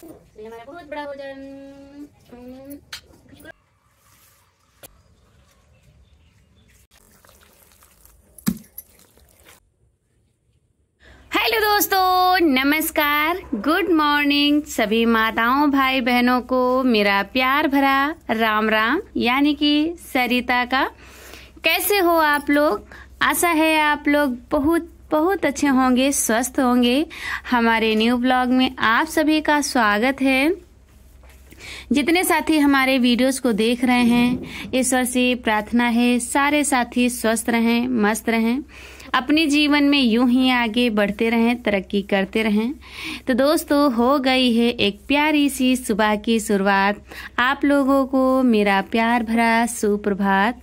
hello दोस्तों नमस्कार good morning सभी माताओं भाई बहनों को मेरा प्यार भरा राम राम यानी कि सरिता का कैसे हो आप लोग आशा है आप लोग बहुत बहुत अच्छे होंगे स्वस्थ होंगे हमारे न्यू ब्लॉग में आप सभी का स्वागत है जितने साथी हमारे वीडियोस को देख रहे हैं ईश्वर से प्रार्थना है सारे साथी स्वस्थ रहें मस्त रहें अपने जीवन में यूं ही आगे बढ़ते रहें तरक्की करते रहें तो दोस्तों हो गई है एक प्यारी सी सुबह की शुरुआत आप लोगों को मेरा प्यार भरा सुप्रभात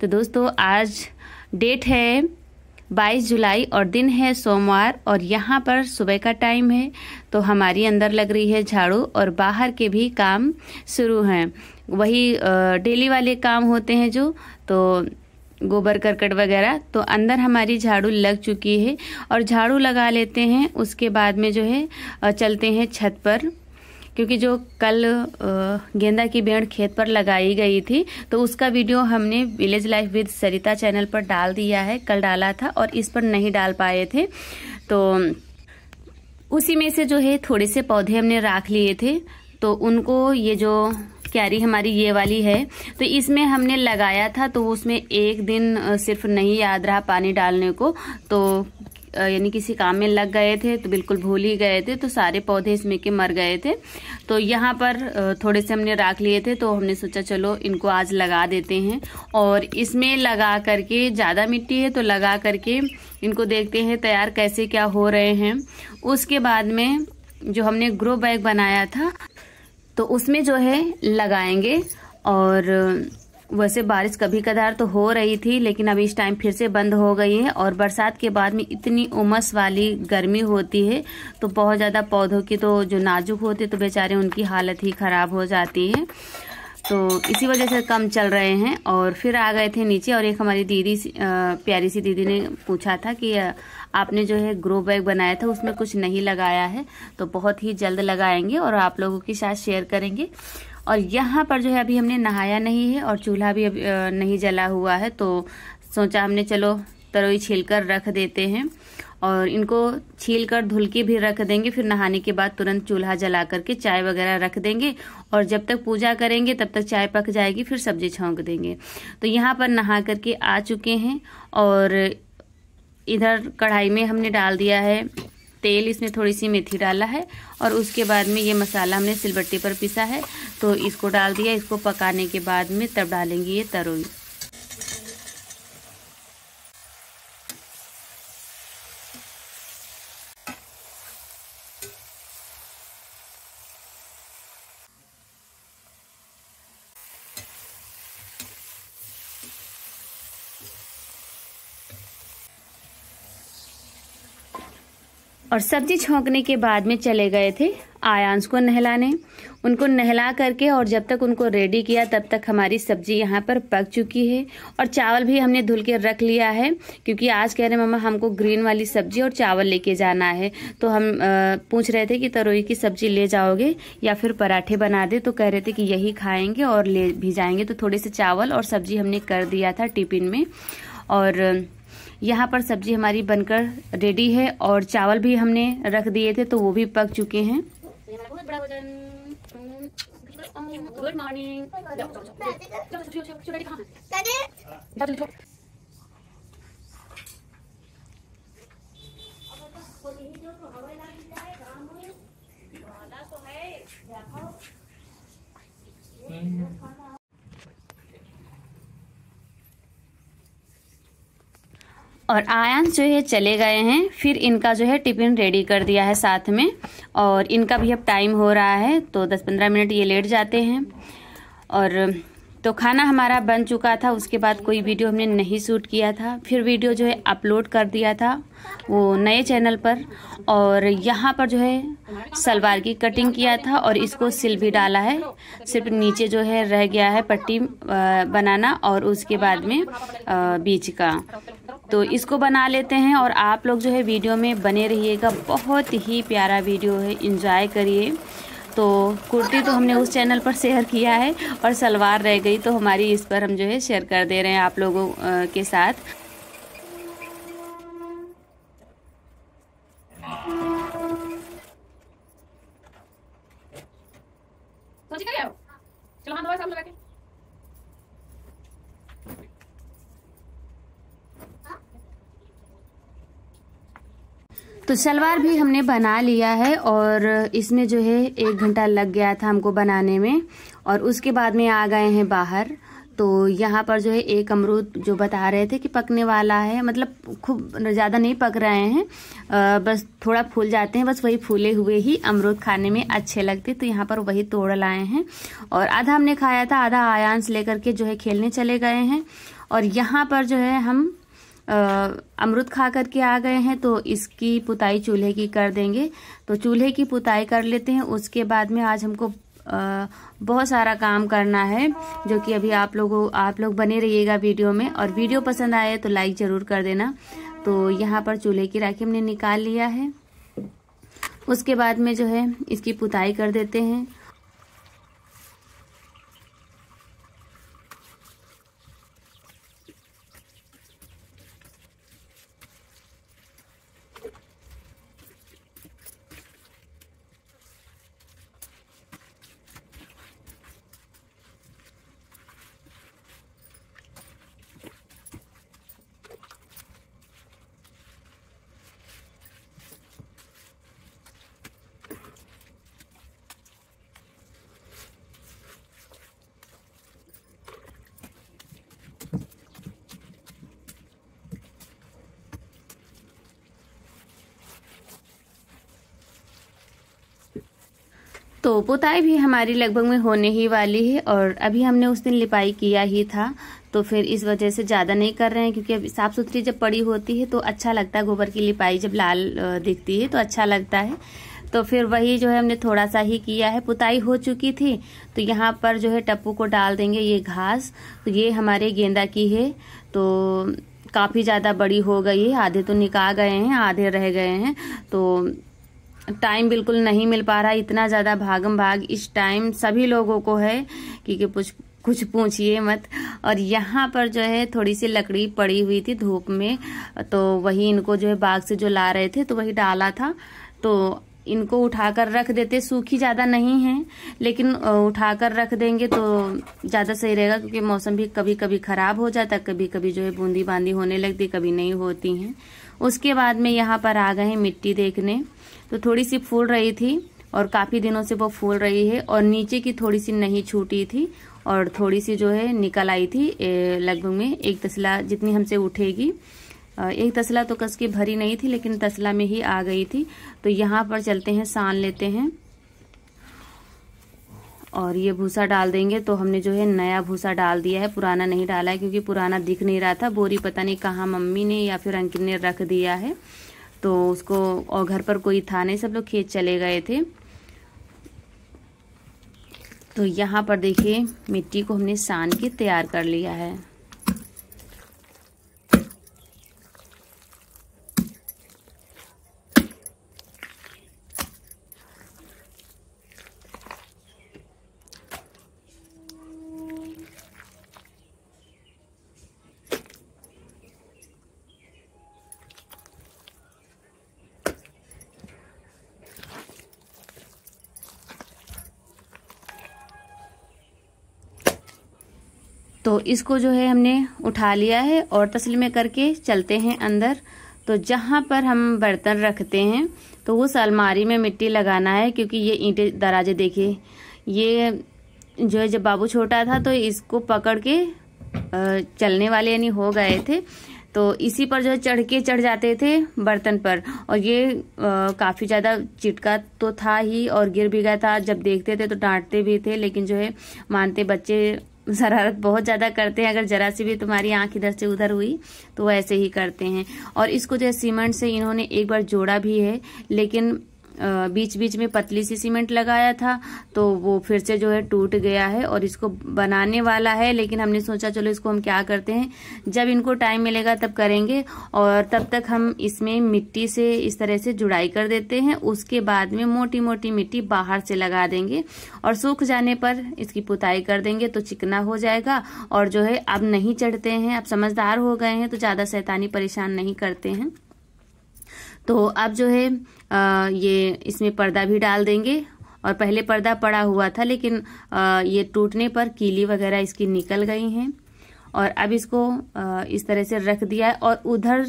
तो दोस्तों आज डेट है 22 जुलाई और दिन है सोमवार और यहाँ पर सुबह का टाइम है तो हमारी अंदर लग रही है झाड़ू और बाहर के भी काम शुरू हैं वही डेली वाले काम होते हैं जो तो गोबर करकट वगैरह तो अंदर हमारी झाड़ू लग चुकी है और झाड़ू लगा लेते हैं उसके बाद में जो है चलते हैं छत पर क्योंकि जो कल गेंदा की बेड़ खेत पर लगाई गई थी तो उसका वीडियो हमने village life with Sarita channel पर डाल दिया है कल डाला था और इस पर नहीं डाल पाए थे तो उसी में से जो है थोड़े से पौधे हमने राख लिए थे तो उनको ये जो क्यारी हमारी ये वाली है तो इसमें हमने लगाया था तो उसमें एक दिन सिर्फ नहीं याद रहा पानी डालने को तो यानी किसी काम में लग गए थे तो बिल्कुल भूल ही गए थे तो सारे पौधे इसमें के मर गए थे तो यहाँ पर थोड़े से हमने राख लिए थे तो हमने सोचा चलो इनको आज लगा देते हैं और इसमें लगा करके ज़्यादा मिट्टी है तो लगा करके इनको देखते हैं तैयार कैसे क्या हो रहे हैं उसके बाद में जो हमने ग्रो बैग बनाया था तो उसमें जो है लगाएंगे और वैसे बारिश कभी कदार तो हो रही थी लेकिन अब इस टाइम फिर से बंद हो गई है और बरसात के बाद में इतनी उमस वाली गर्मी होती है तो बहुत ज़्यादा पौधों की तो जो नाजुक होते तो बेचारे उनकी हालत ही ख़राब हो जाती है तो इसी वजह से कम चल रहे हैं और फिर आ गए थे नीचे और एक हमारी दीदी प्यारी सी दीदी ने पूछा था कि आपने जो है ग्रो बैग बनाया था उसमें कुछ नहीं लगाया है तो बहुत ही जल्द लगाएंगे और आप लोगों के साथ शेयर करेंगे और यहाँ पर जो है अभी हमने नहाया नहीं है और चूल्हा भी अभी नहीं जला हुआ है तो सोचा हमने चलो तरोई छील कर रख देते हैं और इनको छील कर धुल के भी रख देंगे फिर नहाने के बाद तुरंत चूल्हा जला करके चाय वगैरह रख देंगे और जब तक पूजा करेंगे तब तक चाय पक जाएगी फिर सब्जी छोंक देंगे तो यहाँ पर नहा करके आ चुके हैं और इधर कढ़ाई में हमने डाल दिया है तेल इसमें थोड़ी सी मेथी डाला है और उसके बाद में ये मसाला हमने सिलबट्टी पर पिसा है तो इसको डाल दिया इसको पकाने के बाद में तब डालेंगे ये तरोई और सब्जी छोंकने के बाद में चले गए थे आयांस को नहलाने उनको नहला करके और जब तक उनको रेडी किया तब तक हमारी सब्जी यहाँ पर पक चुकी है और चावल भी हमने धुल के रख लिया है क्योंकि आज कह रहे मम्मा हमको ग्रीन वाली सब्जी और चावल लेके जाना है तो हम आ, पूछ रहे थे कि तरोई की सब्जी ले जाओगे या फिर पराठे बना दे तो कह रहे थे कि यही खाएंगे और ले भी जाएंगे तो थोड़े से चावल और सब्जी हमने कर दिया था टिफिन में और यहाँ पर सब्जी हमारी बनकर रेडी है और चावल भी हमने रख दिए थे तो वो भी पक चुके हैं गुड मॉर्निंग तो है और आयांश जो है चले गए हैं फिर इनका जो है टिफिन रेडी कर दिया है साथ में और इनका भी अब टाइम हो रहा है तो 10-15 मिनट ये लेट जाते हैं और तो खाना हमारा बन चुका था उसके बाद कोई वीडियो हमने नहीं शूट किया था फिर वीडियो जो है अपलोड कर दिया था वो नए चैनल पर और यहाँ पर जो है सलवार की कटिंग किया था और इसको सिल भी डाला है सिर्फ नीचे जो है रह गया है पट्टी बनाना और उसके बाद में बीच का तो इसको बना लेते हैं और आप लोग जो है वीडियो में बने रहिएगा बहुत ही प्यारा वीडियो है इंजॉय करिए तो कुर्ती तो हमने उस चैनल पर शेयर किया है और सलवार रह गई तो हमारी इस पर हम जो है शेयर कर दे रहे हैं आप लोगों के साथ तो सलवार भी हमने बना लिया है और इसमें जो है एक घंटा लग गया था हमको बनाने में और उसके बाद में आ गए हैं बाहर तो यहाँ पर जो है एक अमरूद जो बता रहे थे कि पकने वाला है मतलब खूब ज़्यादा नहीं पक रहे हैं आ, बस थोड़ा फूल जाते हैं बस वही फूले हुए ही अमरूद खाने में अच्छे लगते तो यहाँ पर वही तोड़ लाए हैं और आधा हमने खाया था आधा आयांस लेकर के जो है खेलने चले गए हैं और यहाँ पर जो है हम अमरुद खा करके आ गए हैं तो इसकी पुताई चूल्हे की कर देंगे तो चूल्हे की पुताई कर लेते हैं उसके बाद में आज हमको बहुत सारा काम करना है जो कि अभी आप लोगों आप लोग बने रहिएगा वीडियो में और वीडियो पसंद आए तो लाइक ज़रूर कर देना तो यहाँ पर चूल्हे की राखी हमने निकाल लिया है उसके बाद में जो है इसकी पुताई कर देते हैं तो पुताई भी हमारी लगभग में होने ही वाली है और अभी हमने उस दिन लिपाई किया ही था तो फिर इस वजह से ज़्यादा नहीं कर रहे हैं क्योंकि अभी साफ़ सुथरी जब पड़ी होती है तो अच्छा लगता है गोबर की लिपाई जब लाल दिखती है तो अच्छा लगता है तो फिर वही जो है हमने थोड़ा सा ही किया है पुताई हो चुकी थी तो यहाँ पर जो है टप्पू को डाल देंगे ये घास तो ये हमारे गेंदा की है तो काफ़ी ज़्यादा बड़ी हो गई है आधे तो निकाह गए हैं आधे रह गए हैं तो टाइम बिल्कुल नहीं मिल पा रहा इतना ज़्यादा भागम भाग इस टाइम सभी लोगों को है क्योंकि कुछ कुछ पूछिए मत और यहाँ पर जो है थोड़ी सी लकड़ी पड़ी हुई थी धूप में तो वही इनको जो है बाग से जो ला रहे थे तो वही डाला था तो इनको उठाकर रख देते सूखी ज़्यादा नहीं है लेकिन उठाकर रख देंगे तो ज़्यादा सही रहेगा क्योंकि मौसम भी कभी कभी ख़राब हो जाता कभी कभी जो है बूंदी बांदी होने लगती कभी नहीं होती हैं उसके बाद में यहाँ पर आ गए मिट्टी देखने तो थोड़ी सी फूल रही थी और काफ़ी दिनों से वो फूल रही है और नीचे की थोड़ी सी नहीं छूटी थी और थोड़ी सी जो है निकल आई थी लगभग में एक तसला जितनी हमसे उठेगी एक तसला तो कस के भरी नहीं थी लेकिन तसला में ही आ गई थी तो यहाँ पर चलते हैं सान लेते हैं और ये भूसा डाल देंगे तो हमने जो है नया भूसा डाल दिया है पुराना नहीं डाला है क्योंकि पुराना दिख नहीं रहा था बोरी पता नहीं कहाँ मम्मी ने या फिर अंकित ने रख दिया है तो उसको और घर पर कोई था नहीं सब लोग खेत चले गए थे तो यहाँ पर देखिए मिट्टी को हमने सान के तैयार कर लिया है तो इसको जो है हमने उठा लिया है और तसल में करके चलते हैं अंदर तो जहाँ पर हम बर्तन रखते हैं तो उस अलमारी में मिट्टी लगाना है क्योंकि ये ईंटे दराजे देखिए ये जो है जब बाबू छोटा था तो इसको पकड़ के चलने वाले यानी हो गए थे तो इसी पर जो है चढ़ के चढ़ जाते थे बर्तन पर और ये काफ़ी ज़्यादा चिटका तो था ही और गिर भी गया था जब देखते थे तो डांटते भी थे लेकिन जो है मानते बच्चे शरारत बहुत ज़्यादा करते हैं अगर ज़रा सी भी तुम्हारी आंख इधर से उधर हुई तो ऐसे ही करते हैं और इसको जो है सीमेंट से इन्होंने एक बार जोड़ा भी है लेकिन बीच बीच में पतली सी सीमेंट लगाया था तो वो फिर से जो है टूट गया है और इसको बनाने वाला है लेकिन हमने सोचा चलो इसको हम क्या करते हैं जब इनको टाइम मिलेगा तब करेंगे और तब तक हम इसमें मिट्टी से इस तरह से जुड़ाई कर देते हैं उसके बाद में मोटी मोटी मिट्टी बाहर से लगा देंगे और सूख जाने पर इसकी पुताई कर देंगे तो चिकना हो जाएगा और जो है अब नहीं चढ़ते हैं अब समझदार हो गए हैं तो ज़्यादा सैतानी परेशान नहीं करते हैं तो अब जो है आ, ये इसमें पर्दा भी डाल देंगे और पहले पर्दा पड़ा हुआ था लेकिन आ, ये टूटने पर कीली वगैरह इसकी निकल गई हैं और अब इसको इस तरह से रख दिया है और उधर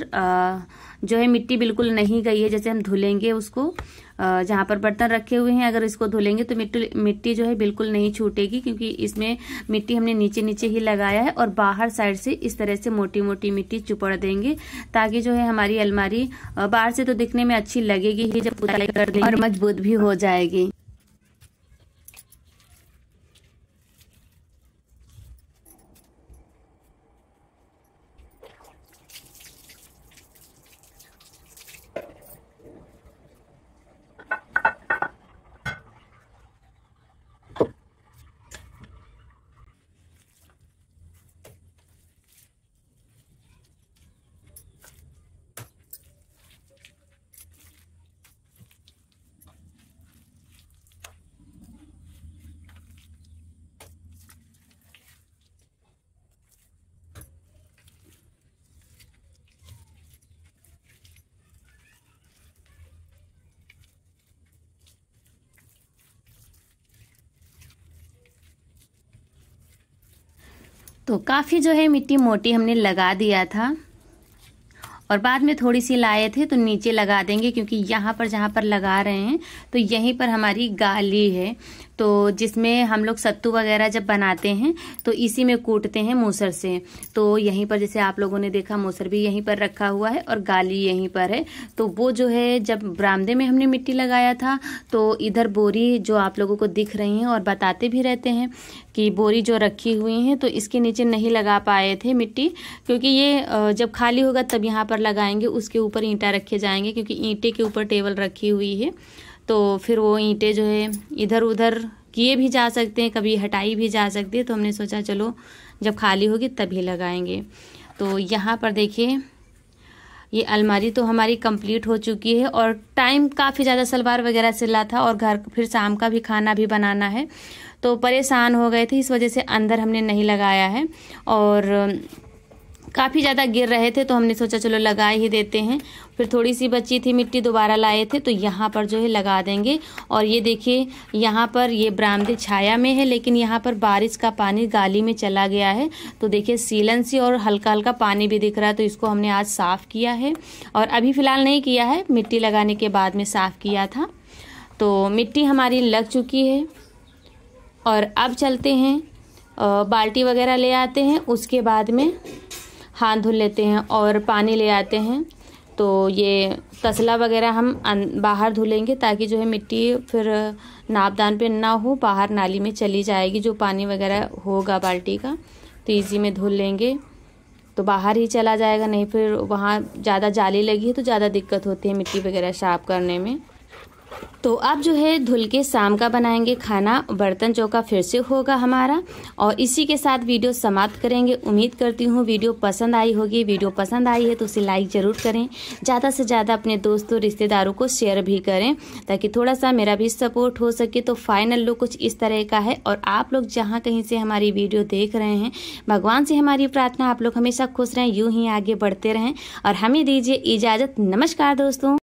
जो है मिट्टी बिल्कुल नहीं गई है जैसे हम धुलेंगे उसको जहाँ पर बर्तन रखे हुए हैं अगर इसको धुलेंगे तो मिट्टी मिट्टी जो है बिल्कुल नहीं छूटेगी क्योंकि इसमें मिट्टी हमने नीचे नीचे ही लगाया है और बाहर साइड से इस तरह से मोटी मोटी मिट्टी चुपड़ देंगे ताकि जो है हमारी अलमारी बाहर से तो दिखने में अच्छी लगेगी ही जब पुताई कर देंगे और मजबूत भी हो जाएगी तो काफ़ी जो है मिट्टी मोटी हमने लगा दिया था और बाद में थोड़ी सी लाए थे तो नीचे लगा देंगे क्योंकि यहाँ पर जहाँ पर लगा रहे हैं तो यहीं पर हमारी गाली है तो जिसमें हम लोग सत्तू वगैरह जब बनाते हैं तो इसी में कूटते हैं मूसर से तो यहीं पर जैसे आप लोगों ने देखा मूसर भी यहीं पर रखा हुआ है और गाली यहीं पर है तो वो जो है जब बरामदे में हमने मिट्टी लगाया था तो इधर बोरी जो आप लोगों को दिख रही हैं और बताते भी रहते हैं कि बोरी जो रखी हुई हैं तो इसके नीचे नहीं लगा पाए थे मिट्टी क्योंकि ये जब खाली होगा तब यहाँ पर लगाएंगे उसके ऊपर ईंटा रखे जाएंगे क्योंकि ईंटे के ऊपर टेबल रखी हुई है तो फिर वो ईंटें जो है इधर उधर किए भी जा सकते हैं कभी हटाई भी जा सकती है तो हमने सोचा चलो जब खाली होगी तभी लगाएंगे तो यहाँ पर देखिए ये अलमारी तो हमारी कंप्लीट हो चुकी है और टाइम काफ़ी ज़्यादा सलवार वगैरह सिला था और घर फिर शाम का भी खाना भी बनाना है तो परेशान हो गए थे इस वजह से अंदर हमने नहीं लगाया है और काफ़ी ज़्यादा गिर रहे थे तो हमने सोचा चलो लगा ही देते हैं फिर थोड़ी सी बची थी मिट्टी दोबारा लाए थे तो यहाँ पर जो है लगा देंगे और ये देखिए यहाँ पर ये बरामदे छाया में है लेकिन यहाँ पर बारिश का पानी गाली में चला गया है तो देखिए सीलन सी और हल्का हल्का पानी भी दिख रहा है तो इसको हमने आज साफ़ किया है और अभी फ़िलहाल नहीं किया है मिट्टी लगाने के बाद में साफ़ किया था तो मिट्टी हमारी लग चुकी है और अब चलते हैं बाल्टी वगैरह ले आते हैं उसके बाद में हाथ धुल लेते हैं और पानी ले आते हैं तो ये तसला वगैरह हम बाहर धुलेंगे ताकि जो है मिट्टी फिर नापदान पे ना हो बाहर नाली में चली जाएगी जो पानी वगैरह होगा बाल्टी का तो इसी में धुल लेंगे तो बाहर ही चला जाएगा नहीं फिर वहाँ ज़्यादा जाली लगी है तो ज़्यादा दिक्कत होती है मिट्टी वगैरह साफ करने में तो अब जो है धुल के शाम का बनाएंगे खाना बर्तन चौका फिर से होगा हमारा और इसी के साथ वीडियो समाप्त करेंगे उम्मीद करती हूँ वीडियो पसंद आई होगी वीडियो पसंद आई है तो उसे लाइक ज़रूर करें ज़्यादा से ज़्यादा अपने दोस्तों रिश्तेदारों को शेयर भी करें ताकि थोड़ा सा मेरा भी सपोर्ट हो सके तो फाइनल लुक कुछ इस तरह का है और आप लोग जहाँ कहीं से हमारी वीडियो देख रहे हैं भगवान से हमारी प्रार्थना आप लोग हमेशा खुश रहें यूँ ही आगे बढ़ते रहें और हमें दीजिए इजाज़त नमस्कार दोस्तों